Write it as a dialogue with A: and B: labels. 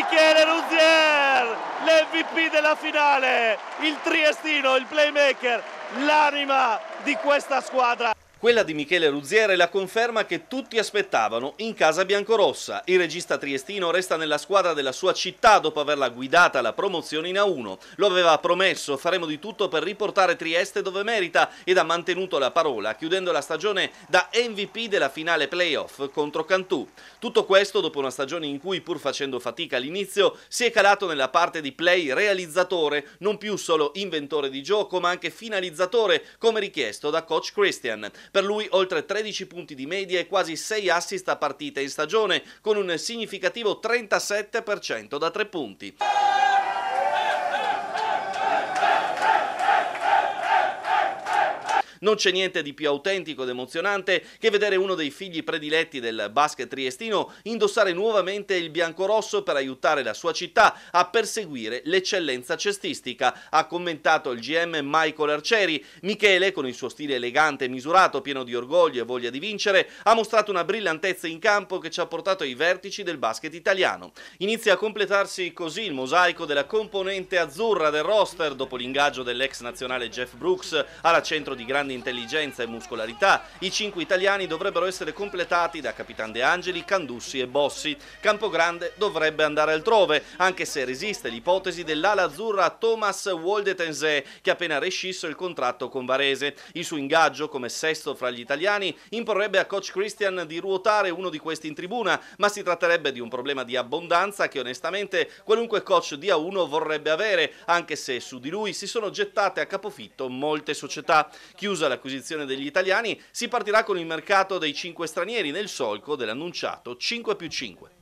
A: Michele Ruzier, l'MVP della finale, il triestino, il playmaker, l'anima di questa squadra. Quella di Michele
B: Ruzziere è la conferma che tutti aspettavano in casa biancorossa. Il regista triestino resta nella squadra della sua città dopo averla guidata alla promozione in A1. Lo aveva promesso, faremo di tutto per riportare Trieste dove merita ed ha mantenuto la parola, chiudendo la stagione da MVP della finale playoff contro Cantù. Tutto questo dopo una stagione in cui, pur facendo fatica all'inizio, si è calato nella parte di play realizzatore, non più solo inventore di gioco ma anche finalizzatore, come richiesto da coach Christian. Per lui oltre 13 punti di media e quasi 6 assist a partita in stagione, con un significativo 37% da tre punti. Non c'è niente di più autentico ed emozionante che vedere uno dei figli prediletti del basket triestino indossare nuovamente il biancorosso per aiutare la sua città a perseguire l'eccellenza cestistica, ha commentato il GM Michael Arcieri. Michele, con il suo stile elegante e misurato, pieno di orgoglio e voglia di vincere, ha mostrato una brillantezza in campo che ci ha portato ai vertici del basket italiano. Inizia a completarsi così il mosaico della componente azzurra del roster dopo l'ingaggio dell'ex nazionale Jeff Brooks alla centro di grande grande intelligenza e muscolarità. I cinque italiani dovrebbero essere completati da Capitan De Angeli, Candussi e Bossi. Campogrande dovrebbe andare altrove, anche se resiste l'ipotesi dell'ala azzurra Thomas Walde che ha appena rescisso il contratto con Varese. Il suo ingaggio come sesto fra gli italiani imporrebbe a coach Christian di ruotare uno di questi in tribuna, ma si tratterebbe di un problema di abbondanza che onestamente qualunque coach dia uno vorrebbe avere, anche se su di lui si sono gettate a capofitto molte società. Chiuso Chiusa l'acquisizione degli italiani, si partirà con il mercato dei 5 stranieri nel solco dell'annunciato 5 più 5.